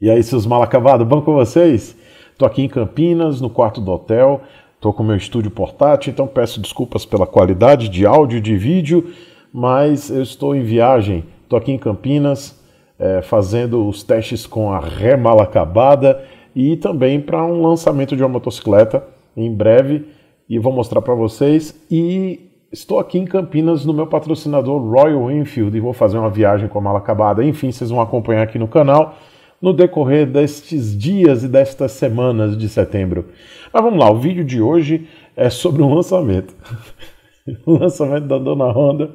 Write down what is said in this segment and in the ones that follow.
E aí, seus mal acabados, bom com vocês? Estou aqui em Campinas, no quarto do hotel, estou com meu estúdio portátil, então peço desculpas pela qualidade de áudio e de vídeo, mas eu estou em viagem, estou aqui em Campinas, é, fazendo os testes com a ré mal acabada e também para um lançamento de uma motocicleta em breve, e vou mostrar para vocês. E estou aqui em Campinas no meu patrocinador Royal Enfield e vou fazer uma viagem com a mala acabada. Enfim, vocês vão acompanhar aqui no canal no decorrer destes dias e destas semanas de setembro. Mas vamos lá, o vídeo de hoje é sobre um lançamento. o lançamento da Dona Honda.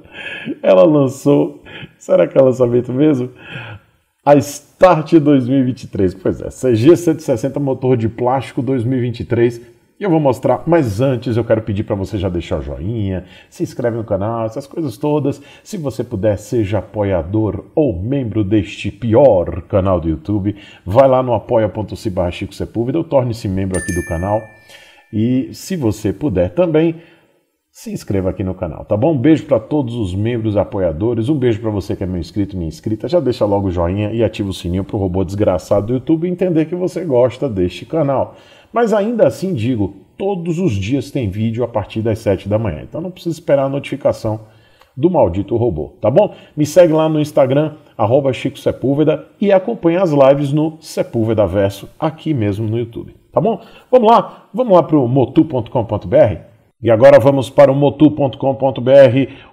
Ela lançou. Será que é lançamento mesmo? A Start 2023. Pois é, CG 160 motor de plástico 2023 e eu vou mostrar. Mas antes eu quero pedir para você já deixar o joinha, se inscreve no canal, essas coisas todas. Se você puder, seja apoiador ou membro deste pior canal do YouTube, vai lá no apoia.se barra Chico Sepúlveda ou torne-se membro aqui do canal. E se você puder também se inscreva aqui no canal, tá bom? Um beijo para todos os membros apoiadores, um beijo para você que é meu inscrito minha inscrita. Já deixa logo o joinha e ativa o sininho para o robô desgraçado do YouTube entender que você gosta deste canal. Mas ainda assim digo, todos os dias tem vídeo a partir das 7 da manhã, então não precisa esperar a notificação do maldito robô, tá bom? Me segue lá no Instagram, arroba Chico Sepúlveda e acompanha as lives no Sepúlveda Verso, aqui mesmo no YouTube, tá bom? Vamos lá, vamos lá para o motu.com.br? E agora vamos para o motu.com.br.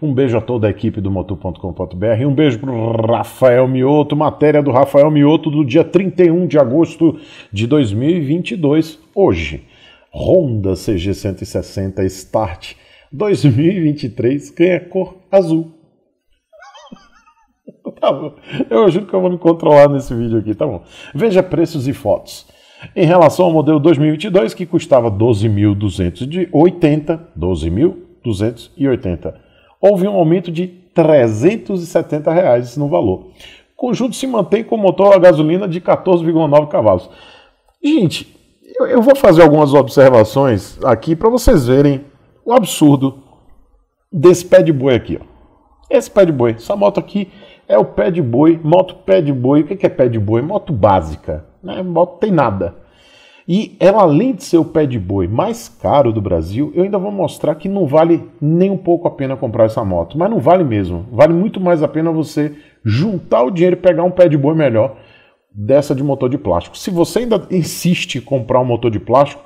Um beijo a toda a equipe do motu.com.br. Um beijo para o Rafael Mioto, matéria do Rafael Mioto do dia 31 de agosto de 2022, hoje. Honda CG160 Start 2023 ganha é cor azul. tá bom. Eu juro que eu vou me controlar nesse vídeo aqui, tá bom. Veja preços e fotos. Em relação ao modelo 2022, que custava 12.280, 12.280, houve um aumento de 370 reais no valor. O conjunto se mantém com motor a gasolina de 14,9 cavalos. Gente, eu vou fazer algumas observações aqui para vocês verem o absurdo desse pé de boi aqui. Ó. Esse pé de boi, essa moto aqui é o pé de boi, moto pé de boi. O que é pé de boi? Moto básica né? Moto tem nada. E ela, além de ser o pé de boi mais caro do Brasil, eu ainda vou mostrar que não vale nem um pouco a pena comprar essa moto. Mas não vale mesmo. Vale muito mais a pena você juntar o dinheiro e pegar um pé de boi melhor dessa de motor de plástico. Se você ainda insiste em comprar um motor de plástico,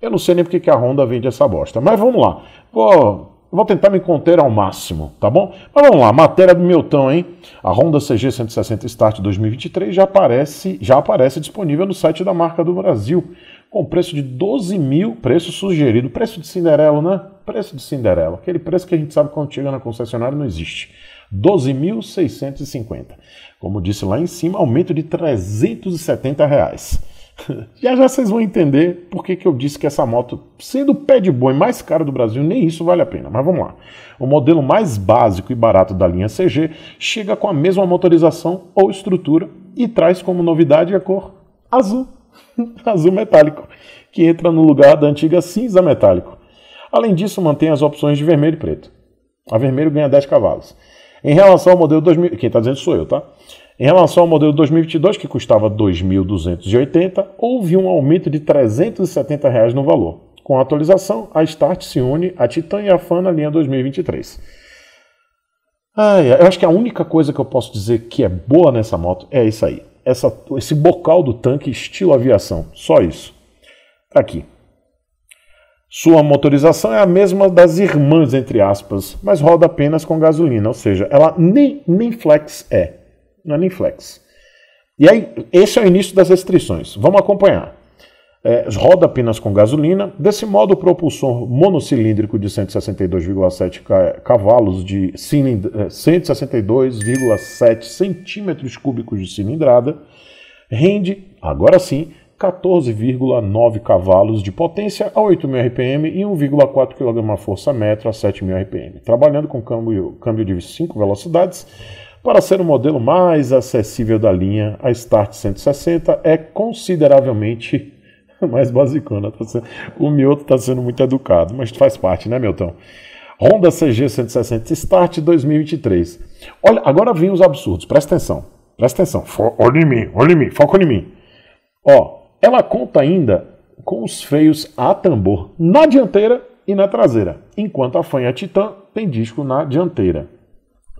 eu não sei nem porque que a Honda vende essa bosta. Mas vamos lá. Vou eu vou tentar me conter ao máximo, tá bom? Mas vamos lá, matéria do Milton, hein? A Honda CG 160 Start 2023 já aparece, já aparece disponível no site da marca do Brasil, com preço de 12 mil, preço sugerido, preço de Cinderela, né? Preço de Cinderela, aquele preço que a gente sabe quando chega na concessionária não existe. 12.650. Como disse lá em cima, aumento de 370 reais já já vocês vão entender por que, que eu disse que essa moto, sendo o pé de boi mais caro do Brasil, nem isso vale a pena. Mas vamos lá. O modelo mais básico e barato da linha CG chega com a mesma motorização ou estrutura e traz como novidade a cor azul, azul metálico, que entra no lugar da antiga cinza metálico. Além disso, mantém as opções de vermelho e preto. A vermelho ganha 10 cavalos. Em relação ao modelo 2000, quem está dizendo sou eu, tá? Em relação ao modelo 2022, que custava 2.280, houve um aumento de R$ 370 reais no valor. Com a atualização, a Start se une à Titan e a Fan na linha 2023. Ai, eu acho que a única coisa que eu posso dizer que é boa nessa moto é isso aí. Essa, esse bocal do tanque estilo aviação. Só isso. Aqui. Sua motorização é a mesma das irmãs, entre aspas, mas roda apenas com gasolina, ou seja, ela nem, nem flex é não é nem flex. E aí, esse é o início das restrições. Vamos acompanhar. É, roda apenas com gasolina. Desse modo, o propulsor monocilíndrico de 162,7 cavalos de 162,7 é, centímetros cúbicos de cilindrada rende, agora sim, 14,9 cavalos de potência a 8.000 RPM e 1,4 kgfm a 7.000 RPM, trabalhando com câmbio, câmbio de 5 velocidades para ser o modelo mais acessível da linha, a Start 160 é consideravelmente mais basicona. Tá o Mioto está sendo muito educado, mas faz parte, né, Milton? Honda CG 160 Start 2023. Olha, agora vem os absurdos, presta atenção. Presta atenção, Fo olha em mim, olha em mim, foca em mim. Ó, ela conta ainda com os freios a tambor na dianteira e na traseira, enquanto a Fanha Titan tem disco na dianteira.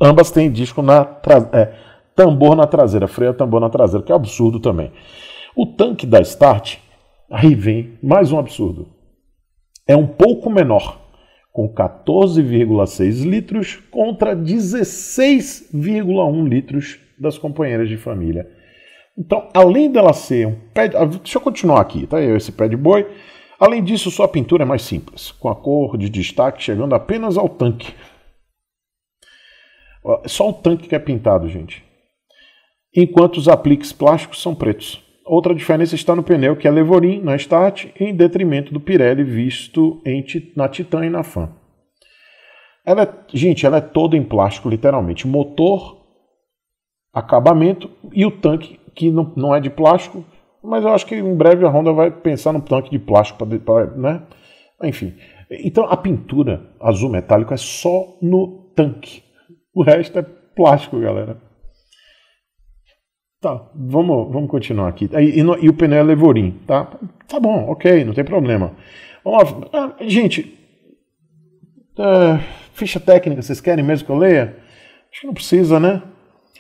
Ambas têm disco na é, tambor na traseira, freio tambor na traseira, que é absurdo também. O tanque da Start, aí vem mais um absurdo. É um pouco menor, com 14,6 litros contra 16,1 litros das companheiras de família. Então, além dela ser um pé. De... Ah, deixa eu continuar aqui, tá? Esse pé de boi. Além disso, sua pintura é mais simples, com a cor de destaque chegando apenas ao tanque, só o tanque que é pintado, gente. Enquanto os apliques plásticos são pretos. Outra diferença está no pneu, que é Levorin na é Start, em detrimento do Pirelli visto em, na Titan e na Fan. Ela é, gente, ela é toda em plástico, literalmente. Motor, acabamento e o tanque, que não, não é de plástico, mas eu acho que em breve a Honda vai pensar num tanque de plástico para. Né? Enfim. Então a pintura azul metálico é só no tanque. O resto é plástico, galera. Tá, vamos, vamos continuar aqui. E, e, e o pneu é levorim, tá? Tá bom, ok, não tem problema. Vamos lá. Ah, gente, é, ficha técnica, vocês querem mesmo que eu leia? Acho que não precisa, né?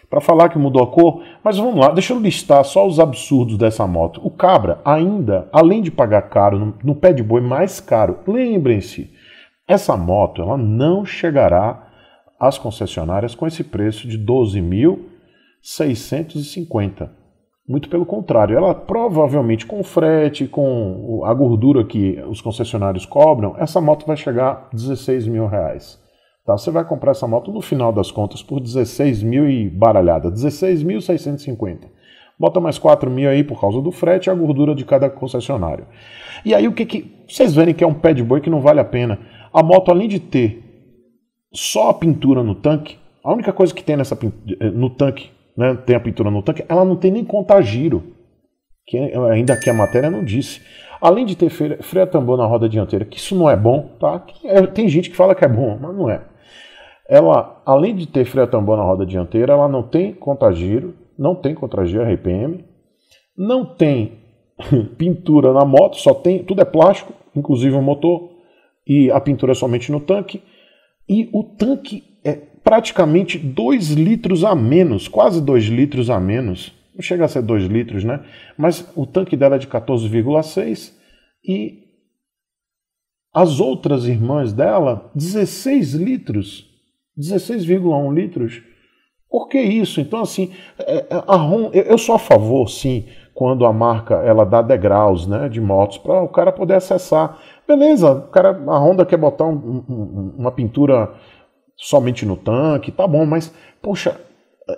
Para falar que mudou a cor. Mas vamos lá, deixa eu listar só os absurdos dessa moto. O Cabra ainda, além de pagar caro, no, no pé de boi mais caro, lembrem-se, essa moto ela não chegará as concessionárias com esse preço de 12.650. Muito pelo contrário, ela provavelmente com frete, com a gordura que os concessionários cobram, essa moto vai chegar a 16 mil reais. Tá? Você vai comprar essa moto no final das contas por 16 mil e baralhada, 16.650. Bota mais 4 mil aí por causa do frete e a gordura de cada concessionário. E aí o que que... Vocês verem que é um pé de boi que não vale a pena. A moto, além de ter só a pintura no tanque, a única coisa que tem nessa eh, no tanque, né, tem a pintura no tanque, ela não tem nem contagiro, que é, ainda que a matéria não disse. Além de ter freio a tambor na roda dianteira, que isso não é bom, tá? É, tem gente que fala que é bom, mas não é. Ela, além de ter freio a tambor na roda dianteira, ela não tem contagiro, não tem contagiro RPM, não tem pintura na moto, só tem, tudo é plástico, inclusive o motor, e a pintura é somente no tanque e o tanque é praticamente 2 litros a menos, quase 2 litros a menos. Não chega a ser 2 litros, né? Mas o tanque dela é de 14,6 e as outras irmãs dela, 16 litros, 16,1 litros. Por que isso? Então, assim, é, é, a ROM, eu sou a favor, sim, quando a marca ela dá degraus né, de motos para o cara poder acessar. Beleza, o cara, a Honda quer botar um, um, uma pintura somente no tanque, tá bom, mas, poxa,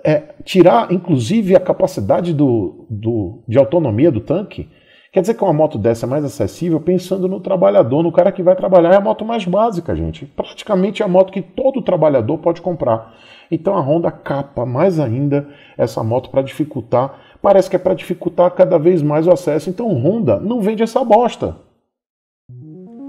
é, tirar inclusive a capacidade do, do, de autonomia do tanque, Quer dizer que uma moto dessa é mais acessível pensando no trabalhador, no cara que vai trabalhar. É a moto mais básica, gente. Praticamente é a moto que todo trabalhador pode comprar. Então a Honda capa mais ainda essa moto para dificultar Parece que é para dificultar cada vez mais o acesso, então Honda não vende essa bosta.